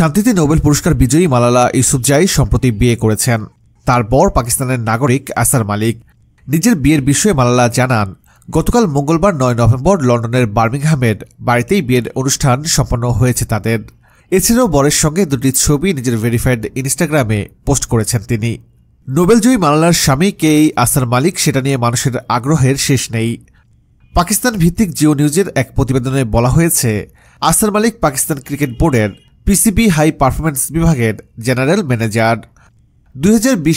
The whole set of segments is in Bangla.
শান্তিতে নোবেল পুরস্কার বিজয়ী মালালা ইউসুফজাই সম্প্রতি বিয়ে করেছেন তার বর পাকিস্তানের নাগরিক আসার মালিক নিজের বিয়ের বিষয়ে মালালা জানান গতকাল মঙ্গলবার নয় নভেম্বর লন্ডনের বার্মিংহামের বাড়িতেই বিয়ের অনুষ্ঠান সম্পন্ন হয়েছে তাদের এছাড়াও বরের সঙ্গে দুটি ছবি নিজের ভেরিফাইড ইনস্টাগ্রামে পোস্ট করেছেন তিনি নোবেলজয়ী মালালার স্বামী কে আসার মালিক সেটা নিয়ে মানুষের আগ্রহের শেষ নেই পাকিস্তান ভিত্তিক জিও নিউজের এক প্রতিবেদনে বলা হয়েছে আসার মালিক পাকিস্তান ক্রিকেট বোর্ডের পিসিবি হাই পারফরমেন্স বিভাগের জেনারেল ম্যানেজার দুই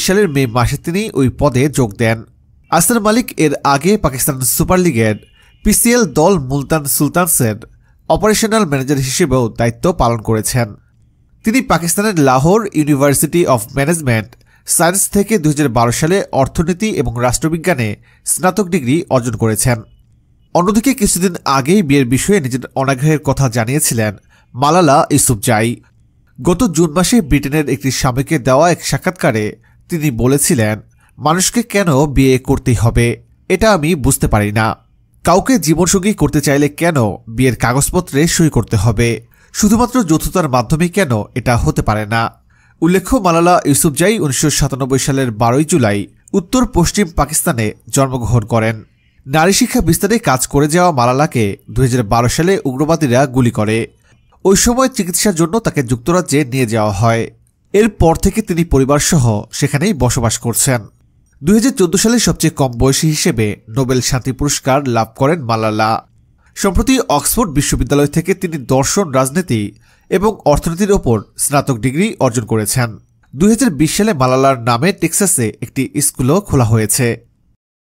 সালের মে মাসে তিনি ওই পদে যোগ দেন আসার মালিক এর আগে পাকিস্তান সুপার লিগের পিসিএল দল মুলতান সুলতানসের অপারেশনাল ম্যানেজার হিসেবেও দায়িত্ব পালন করেছেন তিনি পাকিস্তানের Lahore university of management science থেকে দু সালে অর্থনীতি এবং রাষ্ট্রবিজ্ঞানে স্নাতক ডিগ্রি অর্জন করেছেন অন্যদিকে কিছুদিন আগেই বিয়ের বিষয়ে নিজের অনাগ্রহের কথা জানিয়েছিলেন মালালা ইসুফজাই গত জুন মাসে ব্রিটেনের একটি স্বামীকে দেওয়া এক সাক্ষাৎকারে তিনি বলেছিলেন মানুষকে কেন বিয়ে করতেই হবে এটা আমি বুঝতে পারি না কাউকে জীবনসঙ্গী করতে চাইলে কেন বিয়ের কাগজপত্রে সই করতে হবে শুধুমাত্র যৌথতার মাধ্যমে কেন এটা হতে পারে না উল্লেখ্য মালালা ইউসুফজাই উনিশশো সালের বারোই জুলাই উত্তর পশ্চিম পাকিস্তানে জন্মগ্রহণ করেন নারী শিক্ষা বিস্তারে কাজ করে যাওয়া মালালাকে দু সালে উগ্রবাদীরা গুলি করে ওই সময় চিকিৎসার জন্য তাকে যুক্তরাজ্যে নিয়ে যাওয়া হয় এরপর থেকে তিনি পরিবারসহ সেখানেই বসবাস করছেন দুই সালে সবচেয়ে কম বয়সী হিসেবে নোবেল শান্তি পুরস্কার লাভ করেন মালালা সম্প্রতি অক্সফোর্ড বিশ্ববিদ্যালয় থেকে তিনি দর্শন রাজনীতি এবং অর্থনীতির ওপর স্নাতক ডিগ্রি অর্জন করেছেন দুই সালে মালালার নামে টেক্সাসে একটি স্কুলও খোলা হয়েছে